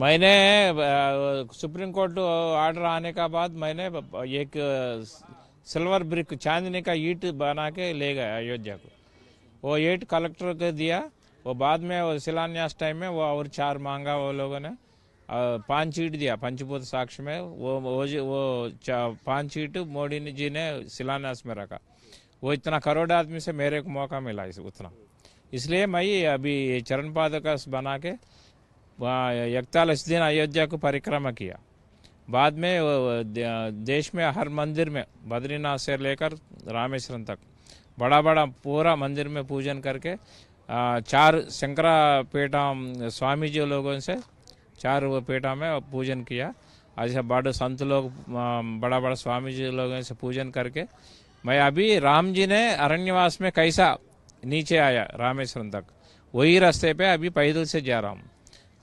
मैंने supreme court order आने का बाद मैंने एक सिल्वर ब्रिक चांदनी का ईट बना के ले गया अयोध्या को वो ईट कलेक्टर को दिया वो बाद में वो शिलान्यास टाइम में वो और चार मांगा वो लोगों ने पांच ईट दिया पंचभूत साक्ष्य में वो वो, वो पांच ईट मोदी जी ने शिलान्यास में रखा वो इतना करोड़ आदमी से मेरे को मौका मिला इस उतना इसलिए मैं अभी चरण पादक बना के इकतालीस दिन अयोध्या को परिक्रमा किया बाद में देश में हर मंदिर में बद्रीनाथ से लेकर रामेश्वरम तक बड़ा बड़ा पूरा मंदिर में पूजन करके चार शंकरापेटा स्वामी जी लोगों से चार वो पेटा में पूजन किया अच्छा बड़े संत लोग बड़ा बड़ा स्वामी जी लोगों से पूजन करके मैं अभी राम जी ने अरण्यवास में कैसा नीचे आया रामेश्वरम तक वही रास्ते पे अभी पैदल से जा रहा हूँ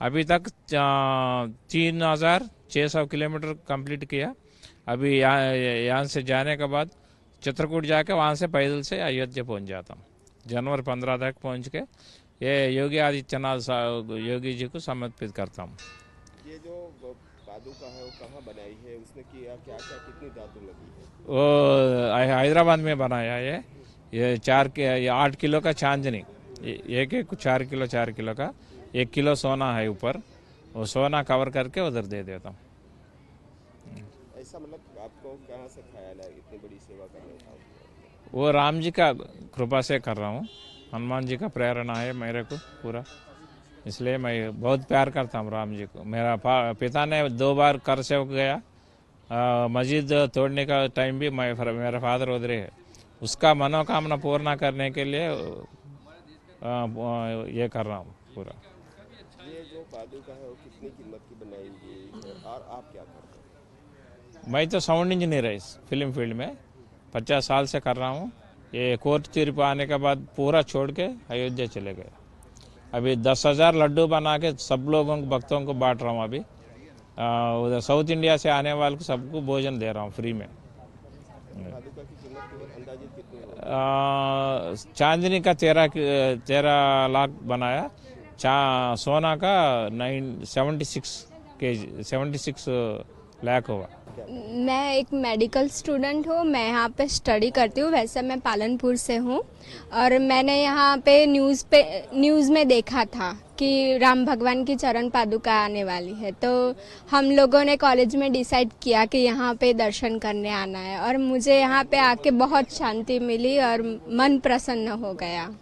अभी तक तीन हज़ार छः सौ किलोमीटर कंप्लीट किया अभी यहाँ यहाँ से जाने के बाद चित्रकूट जाके वहाँ से पैदल से अयोध्या पहुँच जाता हूँ जनवरी पंद्रह तक पहुँच के ये योगी आदित्यनाथ योगी जी को समर्पित करता हूँ ये जो पादुका है वो कहाँ बनाई है उसमें किया क्या क्या कितनी धातु लगी है वो हैदराबाद में बनाया ये ये चार के आठ किलो का चांदनी एक एक चार किलो चार किलो का एक किलो सोना है ऊपर वो सोना कवर करके उधर दे देता हूँ ऐसा मतलब आपको कहाँ से ख्याल है इतनी बड़ी सेवा कर रहे वो राम जी का कृपा से कर रहा हूँ हनुमान जी का प्रेरणा है मेरे को पूरा इसलिए मैं बहुत प्यार करता हूँ राम जी को मेरा पिता ने दो बार कर सेवक गया मस्जिद तोड़ने का टाइम भी मैं मेरा फादर उधरे है उसका मनोकामना पूर्ण करने के लिए आ, ये कर रहा हूँ पूरा ये जो पादुका है वो कितनी कीमत की बनाएंगे और आप क्या करते हैं मैं तो साउंड इंजीनियर है इस फिल्म फील्ड में पचास साल से कर रहा हूँ ये कोर्ट तिरुप आने के बाद पूरा छोड़ के अयोध्या चले गए अभी दस हज़ार लड्डू बना के सब लोगों को भक्तों को बांट रहा हूँ अभी उधर साउथ इंडिया से आने वाले को सबको भोजन दे रहा हूँ फ्री में चांदनी का तेरह तेरह लाख बनाया चा सोना का नाइन सेवेंटी सिक्स के सेवेंटी सिक्स लैक होगा मैं एक मेडिकल स्टूडेंट हूँ मैं यहाँ पे स्टडी करती हूँ वैसे मैं पालनपुर से हूँ और मैंने यहाँ पे न्यूज़ पे न्यूज़ में देखा था कि राम भगवान की चरण पादुका आने वाली है तो हम लोगों ने कॉलेज में डिसाइड किया कि यहाँ पे दर्शन करने आना है और मुझे यहाँ पे आके बहुत शांति मिली और मन प्रसन्न हो गया